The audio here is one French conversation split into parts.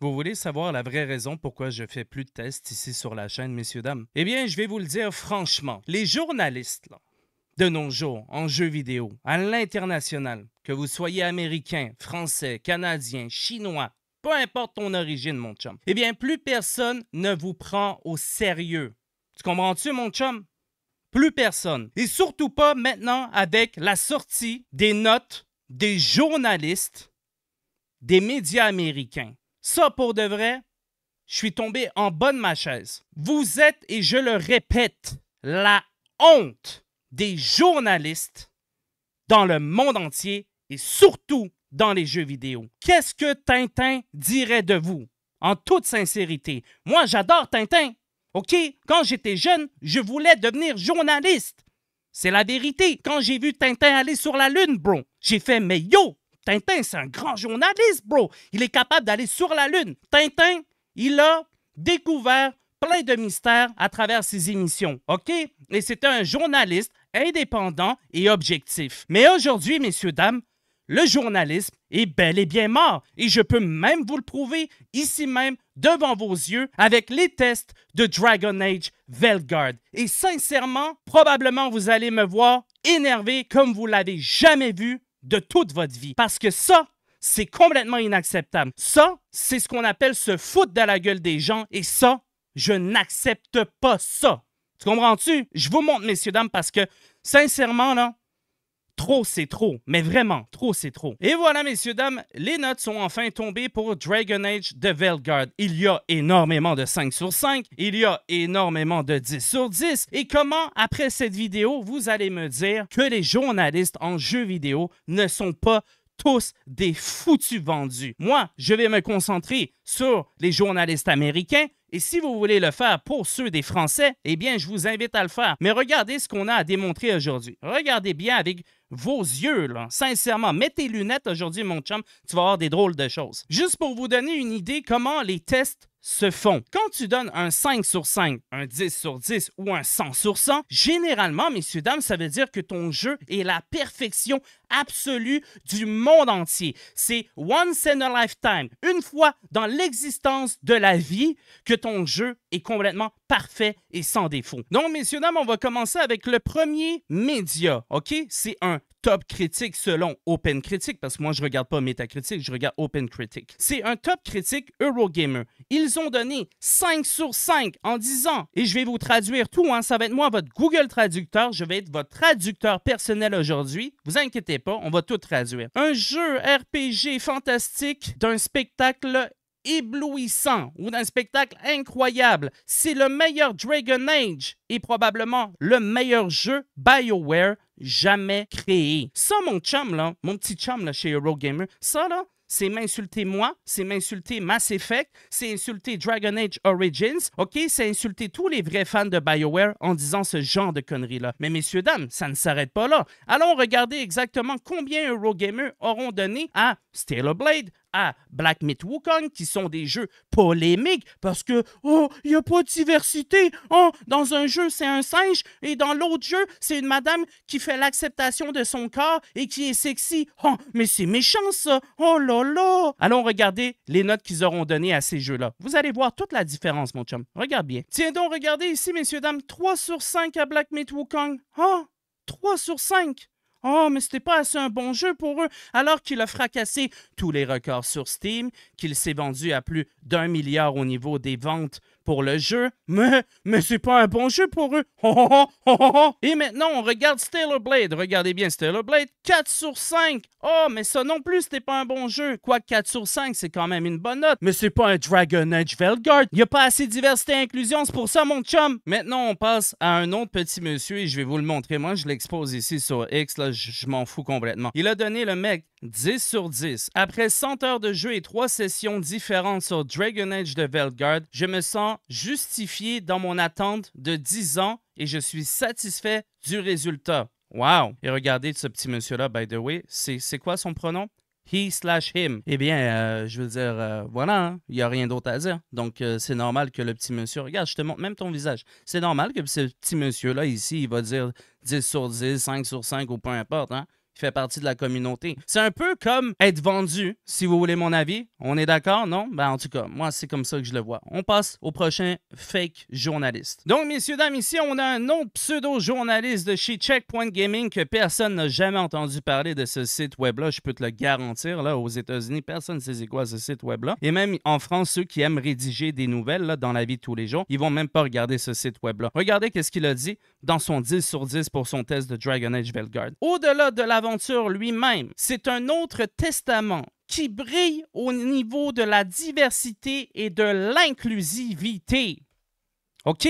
Vous voulez savoir la vraie raison pourquoi je fais plus de tests ici sur la chaîne, messieurs, dames? Eh bien, je vais vous le dire franchement. Les journalistes, de nos jours, en jeu vidéo, à l'international, que vous soyez américain, français, canadien, chinois, peu importe ton origine, mon chum, eh bien, plus personne ne vous prend au sérieux. Tu comprends-tu, mon chum? Plus personne. Et surtout pas maintenant avec la sortie des notes des journalistes des médias américains ça, pour de vrai, je suis tombé en bonne ma chaise. Vous êtes, et je le répète, la honte des journalistes dans le monde entier et surtout dans les jeux vidéo. Qu'est-ce que Tintin dirait de vous? En toute sincérité, moi j'adore Tintin. OK, quand j'étais jeune, je voulais devenir journaliste. C'est la vérité. Quand j'ai vu Tintin aller sur la Lune, bro, j'ai fait, mais yo, Tintin, c'est un grand journaliste, bro. Il est capable d'aller sur la Lune. Tintin, il a découvert plein de mystères à travers ses émissions, OK? Et c'était un journaliste indépendant et objectif. Mais aujourd'hui, messieurs, dames, le journalisme est bel et bien mort. Et je peux même vous le prouver ici même, devant vos yeux, avec les tests de Dragon Age Velgard. Et sincèrement, probablement vous allez me voir énervé comme vous l'avez jamais vu de toute votre vie. Parce que ça, c'est complètement inacceptable. Ça, c'est ce qu'on appelle se foutre de la gueule des gens et ça, je n'accepte pas ça. Tu comprends-tu? Je vous montre, messieurs, dames, parce que sincèrement, là, Trop, c'est trop. Mais vraiment, trop, c'est trop. Et voilà, messieurs, dames, les notes sont enfin tombées pour Dragon Age de Veilguard. Il y a énormément de 5 sur 5, il y a énormément de 10 sur 10. Et comment, après cette vidéo, vous allez me dire que les journalistes en jeux vidéo ne sont pas tous des foutus vendus. Moi, je vais me concentrer sur les journalistes américains et si vous voulez le faire pour ceux des Français, eh bien, je vous invite à le faire. Mais regardez ce qu'on a à démontrer aujourd'hui. Regardez bien avec vos yeux, là. Sincèrement, mettez tes lunettes aujourd'hui, mon chum, tu vas avoir des drôles de choses. Juste pour vous donner une idée comment les tests se font. Quand tu donnes un 5 sur 5, un 10 sur 10 ou un 100 sur 100, généralement, messieurs, dames, ça veut dire que ton jeu est la perfection absolue du monde entier. C'est once in a lifetime, une fois dans l'existence de la vie, que ton jeu est complètement parfait et sans défaut. Donc, messieurs, dames, on va commencer avec le premier média, OK? C'est un top critique selon Open Critique, parce que moi je regarde pas Metacritic, je regarde Open Critique. C'est un top critique Eurogamer. Ils ont donné 5 sur 5 en disant, et je vais vous traduire tout, hein, ça va être moi, votre Google Traducteur, je vais être votre traducteur personnel aujourd'hui, vous inquiétez pas, on va tout traduire. Un jeu RPG fantastique d'un spectacle éblouissant ou d'un spectacle incroyable. C'est le meilleur Dragon Age et probablement le meilleur jeu BioWare jamais créé. Ça, mon chum, là, mon petit chum là, chez Eurogamer, ça, là, c'est m'insulter moi, c'est m'insulter Mass Effect, c'est insulter Dragon Age Origins, OK, c'est insulter tous les vrais fans de BioWare en disant ce genre de conneries-là. Mais messieurs, dames, ça ne s'arrête pas là. Allons regarder exactement combien Eurogamer auront donné à steelblade Blade, à Black Myth Wukong, qui sont des jeux polémiques parce que, oh, il n'y a pas de diversité. Oh, dans un jeu, c'est un singe et dans l'autre jeu, c'est une madame qui fait l'acceptation de son corps et qui est sexy. Oh, mais c'est méchant ça. Oh là là. Allons regarder les notes qu'ils auront données à ces jeux-là. Vous allez voir toute la différence, mon chum. Regarde bien. Tiens donc, regardez ici, messieurs, dames, 3 sur 5 à Black Myth Wukong. Oh, 3 sur 5. Oh, mais c'était pas assez un bon jeu pour eux, alors qu'il a fracassé tous les records sur Steam, qu'il s'est vendu à plus d'un milliard au niveau des ventes pour le jeu. Mais, mais c'est pas un bon jeu pour eux. Et maintenant, on regarde Stellar Blade. Regardez bien Stellar Blade. 4 sur 5. Oh, mais ça non plus, c'était pas un bon jeu. Quoi, 4 sur 5, c'est quand même une bonne note. Mais c'est pas un Dragon Age il Y a pas assez de diversité et inclusion, c'est pour ça, mon chum. Maintenant, on passe à un autre petit monsieur et je vais vous le montrer. Moi, je l'expose ici sur X. Là, je m'en fous complètement. Il a donné le mec 10 sur 10. Après 100 heures de jeu et 3 sessions différentes sur Dragon Age de Veldguard, je me sens justifié dans mon attente de 10 ans et je suis satisfait du résultat. Wow! Et regardez ce petit monsieur-là, by the way, c'est quoi son pronom? He slash him. Eh bien, euh, je veux dire, euh, voilà, hein. il y n'y a rien d'autre à dire. Donc, euh, c'est normal que le petit monsieur, regarde, je te montre même ton visage. C'est normal que ce petit monsieur-là, ici, il va dire 10 sur 10, 5 sur 5 ou peu importe. Hein? fait partie de la communauté. C'est un peu comme être vendu, si vous voulez mon avis. On est d'accord, non? Ben, en tout cas, moi, c'est comme ça que je le vois. On passe au prochain fake journaliste. Donc, messieurs, dames, ici, on a un autre pseudo-journaliste de chez Checkpoint Gaming que personne n'a jamais entendu parler de ce site web-là. Je peux te le garantir, là, aux États-Unis, personne ne sait quoi ce site web-là. Et même en France, ceux qui aiment rédiger des nouvelles là, dans la vie de tous les jours, ils vont même pas regarder ce site web-là. Regardez qu'est-ce qu'il a dit dans son 10 sur 10 pour son test de Dragon Age Belgard. Au-delà de la lui-même. C'est un autre testament qui brille au niveau de la diversité et de l'inclusivité. OK?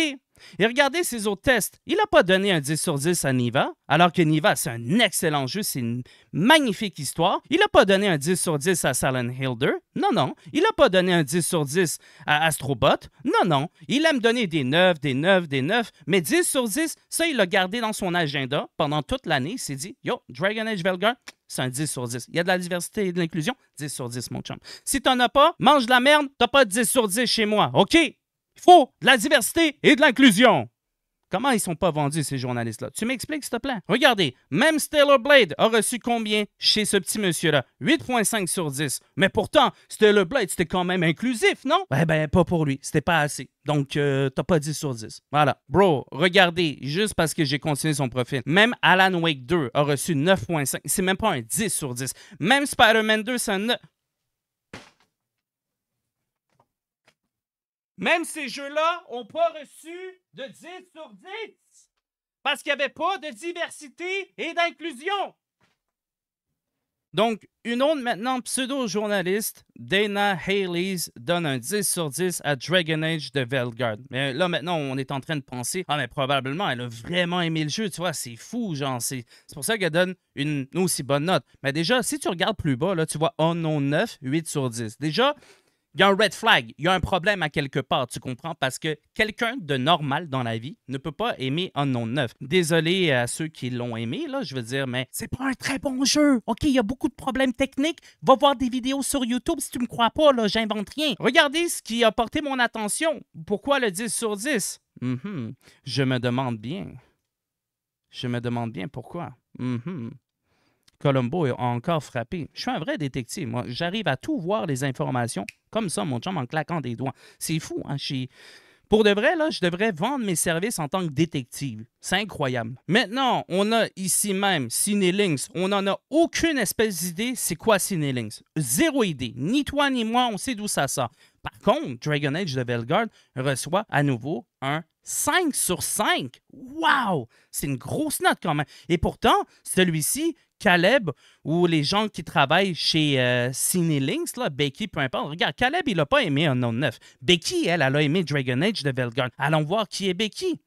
Et regardez ses autres tests. Il n'a pas donné un 10 sur 10 à Niva, alors que Niva, c'est un excellent jeu, c'est une magnifique histoire. Il n'a pas donné un 10 sur 10 à Salon Hilder. Non, non. Il n'a pas donné un 10 sur 10 à Astrobot. Non, non. Il aime donner des 9, des 9, des 9. Mais 10 sur 10, ça, il l'a gardé dans son agenda pendant toute l'année. Il s'est dit, yo, Dragon Age Velgar, c'est un 10 sur 10. Il y a de la diversité et de l'inclusion, 10 sur 10, mon chum. Si tu n'en as pas, mange de la merde, t'as pas de 10 sur 10 chez moi, OK? Il faut de la diversité et de l'inclusion. Comment ils sont pas vendus, ces journalistes-là? Tu m'expliques, s'il te plaît? Regardez, même Stellar Blade a reçu combien chez ce petit monsieur-là? 8,5 sur 10. Mais pourtant, Stellar Blade, c'était quand même inclusif, non? Eh ben, pas pour lui. C'était pas assez. Donc, tu euh, t'as pas 10 sur 10. Voilà. Bro, regardez, juste parce que j'ai continué son profil, même Alan Wake 2 a reçu 9,5. C'est même pas un 10 sur 10. Même Spider-Man 2, c'est un 9. Même ces jeux-là n'ont pas reçu de 10 sur 10 parce qu'il n'y avait pas de diversité et d'inclusion. Donc, une autre maintenant pseudo-journaliste, Dana Hayles, donne un 10 sur 10 à Dragon Age de Velgard. Mais là, maintenant, on est en train de penser, ah, mais probablement, elle a vraiment aimé le jeu, tu vois, c'est fou, genre, c'est pour ça qu'elle donne une aussi bonne note. Mais déjà, si tu regardes plus bas, là, tu vois, oh non, 9, 8 sur 10. Déjà, il y a un red flag, il y a un problème à quelque part, tu comprends? Parce que quelqu'un de normal dans la vie ne peut pas aimer un nom neuf. Désolé à ceux qui l'ont aimé, là, je veux dire, mais c'est pas un très bon jeu. OK, il y a beaucoup de problèmes techniques. Va voir des vidéos sur YouTube si tu me crois pas, là, j'invente rien. Regardez ce qui a porté mon attention. Pourquoi le 10 sur 10? Mm Je me demande bien. Je me demande bien pourquoi. Mm Colombo a encore frappé. Je suis un vrai détective, moi. J'arrive à tout voir les informations comme ça, mon chum, en claquant des doigts. C'est fou, hein, Pour de vrai, là, je devrais vendre mes services en tant que détective. C'est incroyable. Maintenant, on a ici même Cinelinks. On n'en a aucune espèce d'idée c'est quoi Cinelinks. Zéro idée. Ni toi ni moi, on sait d'où ça sort. Par contre, Dragon Age de Bellegarde reçoit à nouveau un 5 sur 5. Wow! C'est une grosse note quand même. Et pourtant, celui-ci, Caleb, ou les gens qui travaillent chez euh, CineLinks, là, Becky, peu importe. Regarde, Caleb, il n'a pas aimé un neuf. Becky, elle, elle a aimé Dragon Age de Velgun. Allons voir qui est Becky.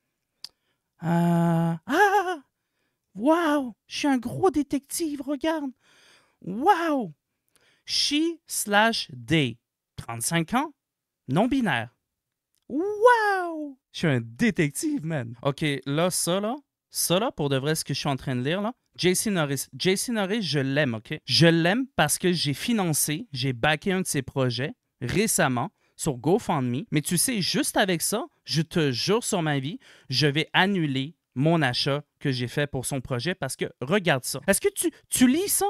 Euh, ah! Wow! Je suis un gros détective, regarde. Wow! She slash D. 35 ans, non-binaire. Wow! Je suis un détective, man. OK, là, ça, là, ça, là, pour de vrai, ce que je suis en train de lire, là, JC Norris. JC Norris, je l'aime, OK? Je l'aime parce que j'ai financé, j'ai backé un de ses projets récemment sur GoFundMe. Mais tu sais, juste avec ça, je te jure sur ma vie, je vais annuler mon achat que j'ai fait pour son projet parce que regarde ça. Est-ce que tu, tu lis ça?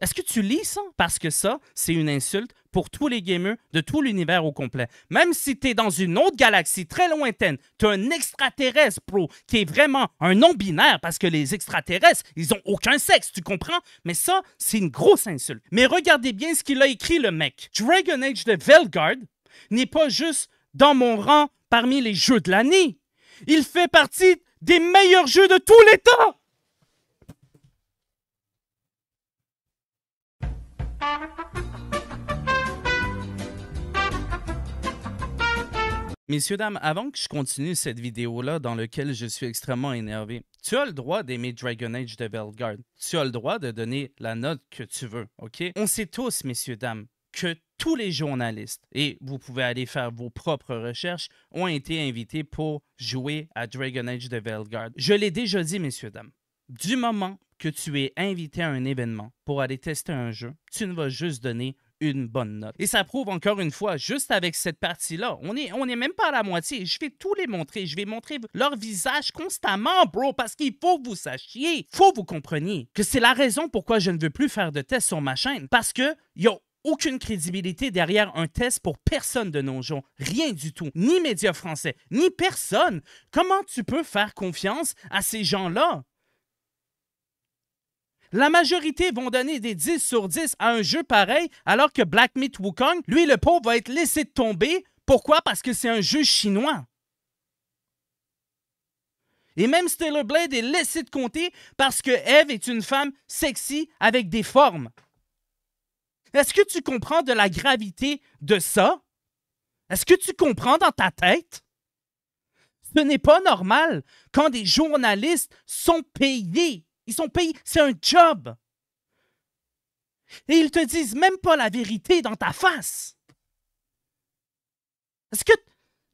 Est-ce que tu lis ça? Parce que ça, c'est une insulte pour tous les gamers de tout l'univers au complet. Même si tu es dans une autre galaxie très lointaine, tu un extraterrestre pro qui est vraiment un non-binaire parce que les extraterrestres, ils ont aucun sexe, tu comprends? Mais ça, c'est une grosse insulte. Mais regardez bien ce qu'il a écrit, le mec. Dragon Age de Velgard n'est pas juste dans mon rang parmi les jeux de l'année. Il fait partie des meilleurs jeux de tous les temps. Messieurs, dames, avant que je continue cette vidéo-là dans laquelle je suis extrêmement énervé, tu as le droit d'aimer Dragon Age de Belgard. Tu as le droit de donner la note que tu veux, OK? On sait tous, messieurs, dames, que tous les journalistes, et vous pouvez aller faire vos propres recherches, ont été invités pour jouer à Dragon Age de Belgard. Je l'ai déjà dit, messieurs, dames. Du moment que tu es invité à un événement pour aller tester un jeu, tu ne vas juste donner une bonne note. Et ça prouve encore une fois, juste avec cette partie-là, on n'est on même pas à la moitié. Je vais tous les montrer. Je vais montrer leur visage constamment, bro, parce qu'il faut que vous sachiez, faut que vous compreniez que c'est la raison pourquoi je ne veux plus faire de tests sur ma chaîne. Parce que, a aucune crédibilité derrière un test pour personne de nos gens. Rien du tout. Ni médias français, ni personne. Comment tu peux faire confiance à ces gens-là? La majorité vont donner des 10 sur 10 à un jeu pareil, alors que Black Meat Wukong, lui, le pauvre, va être laissé tomber. Pourquoi? Parce que c'est un jeu chinois. Et même Stellar Blade est laissé de compter parce que Eve est une femme sexy avec des formes. Est-ce que tu comprends de la gravité de ça? Est-ce que tu comprends dans ta tête? Ce n'est pas normal quand des journalistes sont payés ils sont payés. C'est un job. Et ils te disent même pas la vérité dans ta face. Est-ce que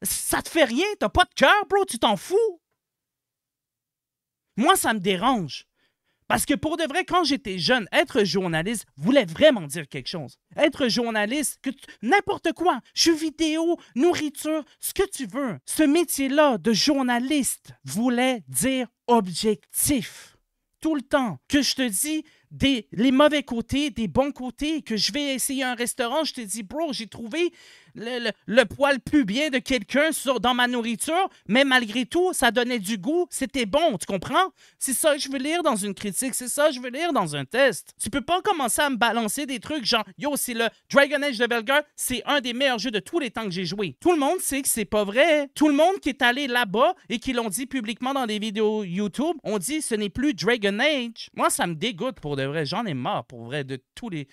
ça te fait rien? T'as pas de cœur, bro? Tu t'en fous? Moi, ça me dérange. Parce que pour de vrai, quand j'étais jeune, être journaliste voulait vraiment dire quelque chose. Être journaliste, que n'importe quoi, jeux vidéo, nourriture, ce que tu veux. Ce métier-là de journaliste voulait dire objectif tout le temps, que je te dis des, les mauvais côtés, des bons côtés, que je vais essayer un restaurant, je te dis, bro, j'ai trouvé le, poil pubien de quelqu'un dans ma nourriture, mais malgré tout, ça donnait du goût, c'était bon, tu comprends? C'est ça que je veux lire dans une critique, c'est ça que je veux lire dans un test. Tu peux pas commencer à me balancer des trucs genre, yo, c'est le Dragon Age de Belga, c'est un des meilleurs jeux de tous les temps que j'ai joué. Tout le monde sait que c'est pas vrai. Tout le monde qui est allé là-bas et qui l'ont dit publiquement dans des vidéos YouTube, on dit ce n'est plus Dragon Age. Moi, ça me dégoûte pour de vrai. J'en ai marre pour vrai de tous les.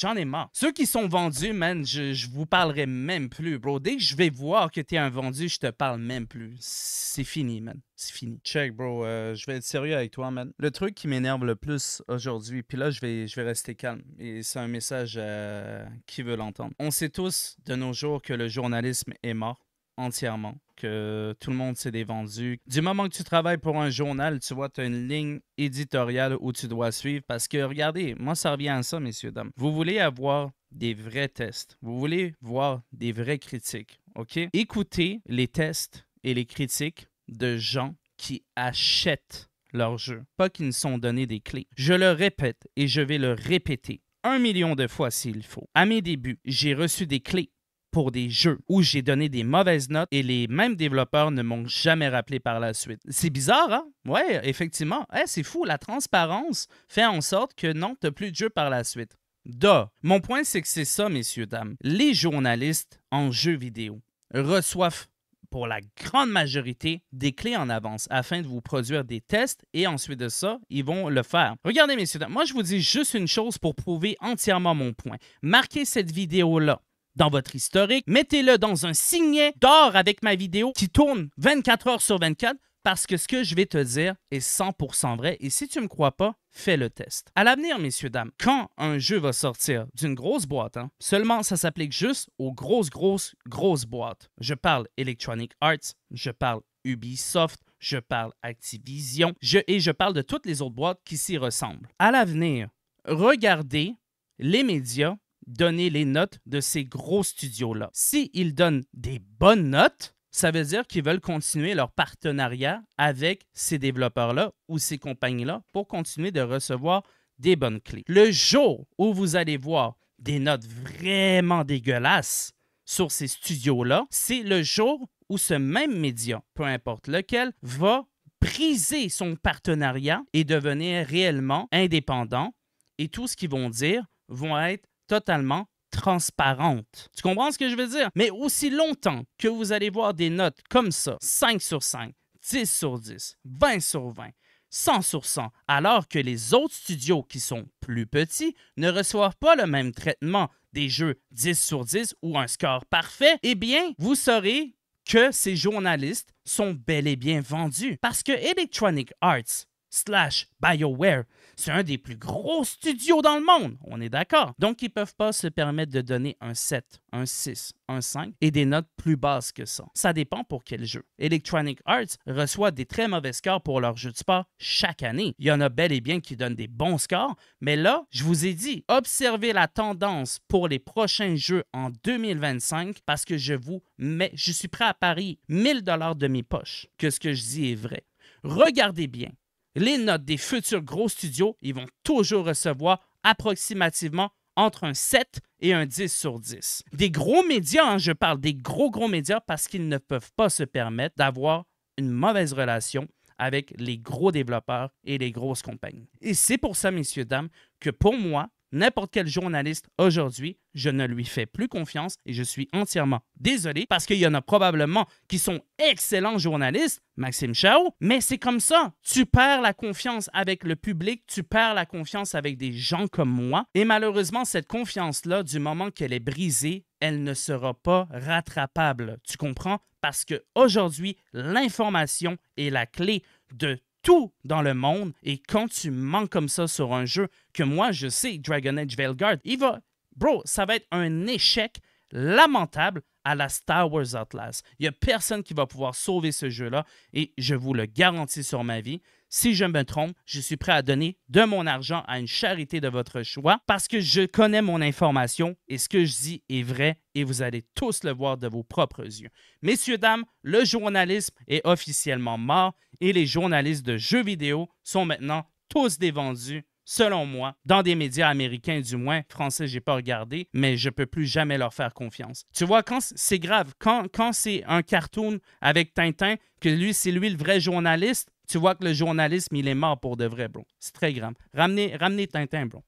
J'en ai marre. Ceux qui sont vendus, man, je, vous parlerai même plus, bro. Dès que je vais voir que t'es un vendu, je te parle même plus. C'est fini, man. C'est fini. Check, bro. Euh, je vais être sérieux avec toi, man. Le truc qui m'énerve le plus aujourd'hui, puis là, je vais, je vais rester calme. Et c'est un message euh, qui veut l'entendre. On sait tous de nos jours que le journalisme est mort entièrement, que tout le monde s'est dévendu. Du moment que tu travailles pour un journal, tu vois, tu as une ligne éditoriale où tu dois suivre parce que, regardez, moi, ça revient à ça, messieurs, dames. Vous voulez avoir des vrais tests. Vous voulez voir des vraies critiques, OK? Écoutez les tests et les critiques de gens qui achètent leur jeu, pas qu'ils ne sont donnés des clés. Je le répète et je vais le répéter un million de fois s'il faut. À mes débuts, j'ai reçu des clés pour des jeux où j'ai donné des mauvaises notes et les mêmes développeurs ne m'ont jamais rappelé par la suite. C'est bizarre, hein? Ouais, effectivement. Eh, c'est fou, la transparence fait en sorte que non, t'as plus de jeu par la suite. Da. Mon point, c'est que c'est ça, messieurs, dames. Les journalistes en jeux vidéo reçoivent pour la grande majorité des clés en avance afin de vous produire des tests et ensuite de ça, ils vont le faire. Regardez, messieurs, dames, moi je vous dis juste une chose pour prouver entièrement mon point. Marquez cette vidéo-là dans votre historique, mettez-le dans un signet d'or avec ma vidéo qui tourne 24 heures sur 24 parce que ce que je vais te dire est 100% vrai et si tu ne me crois pas, fais le test. À l'avenir, messieurs, dames, quand un jeu va sortir d'une grosse boîte, hein, seulement ça s'applique juste aux grosses, grosses, grosses boîtes. Je parle Electronic Arts, je parle Ubisoft, je parle Activision, et je parle de toutes les autres boîtes qui s'y ressemblent. À l'avenir, regardez les médias donner les notes de ces gros studios-là. S'ils donnent des bonnes notes, ça veut dire qu'ils veulent continuer leur partenariat avec ces développeurs-là ou ces compagnies-là pour continuer de recevoir des bonnes clés. Le jour où vous allez voir des notes vraiment dégueulasses sur ces studios-là, c'est le jour où ce même média, peu importe lequel, va briser son partenariat et devenir réellement indépendant. Et tout ce qu'ils vont dire vont être totalement transparente. Tu comprends ce que je veux dire? Mais aussi longtemps que vous allez voir des notes comme ça, 5 sur 5, 10 sur 10, 20 sur 20, 100 sur 100, alors que les autres studios qui sont plus petits ne reçoivent pas le même traitement des jeux 10 sur 10 ou un score parfait, eh bien, vous saurez que ces journalistes sont bel et bien vendus. Parce que Electronic Arts slash BioWare. C'est un des plus gros studios dans le monde, on est d'accord. Donc, ils ne peuvent pas se permettre de donner un 7, un 6, un 5 et des notes plus basses que ça. Ça dépend pour quel jeu. Electronic Arts reçoit des très mauvais scores pour leurs jeux de sport chaque année. Il y en a bel et bien qui donnent des bons scores, mais là, je vous ai dit, observez la tendance pour les prochains jeux en 2025 parce que je vous mets, je suis prêt à parier 1000 dollars de mes poches que ce que je dis est vrai. Regardez bien les notes des futurs gros studios, ils vont toujours recevoir approximativement entre un 7 et un 10 sur 10. Des gros médias, hein, je parle des gros gros médias parce qu'ils ne peuvent pas se permettre d'avoir une mauvaise relation avec les gros développeurs et les grosses compagnies. Et c'est pour ça, messieurs, dames, que pour moi, n'importe quel journaliste aujourd'hui, je ne lui fais plus confiance et je suis entièrement désolé parce qu'il y en a probablement qui sont excellents journalistes, Maxime Chao, mais c'est comme ça. Tu perds la confiance avec le public, tu perds la confiance avec des gens comme moi et malheureusement, cette confiance-là, du moment qu'elle est brisée, elle ne sera pas rattrapable. Tu comprends? Parce que aujourd'hui, l'information est la clé de tout dans le monde. Et quand tu mens comme ça sur un jeu que moi, je sais, Dragon Age Veilguard, il va. Bro, ça va être un échec lamentable à la Star Wars Atlas. Il n'y a personne qui va pouvoir sauver ce jeu-là et je vous le garantis sur ma vie, si je me trompe, je suis prêt à donner de mon argent à une charité de votre choix parce que je connais mon information et ce que je dis est vrai et vous allez tous le voir de vos propres yeux. Messieurs, dames, le journalisme est officiellement mort et les journalistes de jeux vidéo sont maintenant tous dévendus, selon moi, dans des médias américains du moins, français j'ai pas regardé, mais je peux plus jamais leur faire confiance. Tu vois, quand c'est grave, quand, quand c'est un cartoon avec Tintin, que lui c'est lui le vrai journaliste, tu vois que le journalisme, il est mort pour de vrai, bro. C'est très grave. Ramenez, ramenez Tintin, bro.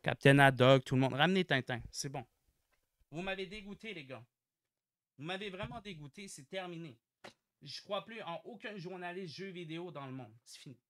Captain Haddock, tout le monde. Ramenez Tintin. C'est bon. Vous m'avez dégoûté, les gars. Vous m'avez vraiment dégoûté. C'est terminé. Je crois plus en aucun journaliste jeu vidéo dans le monde. C'est fini.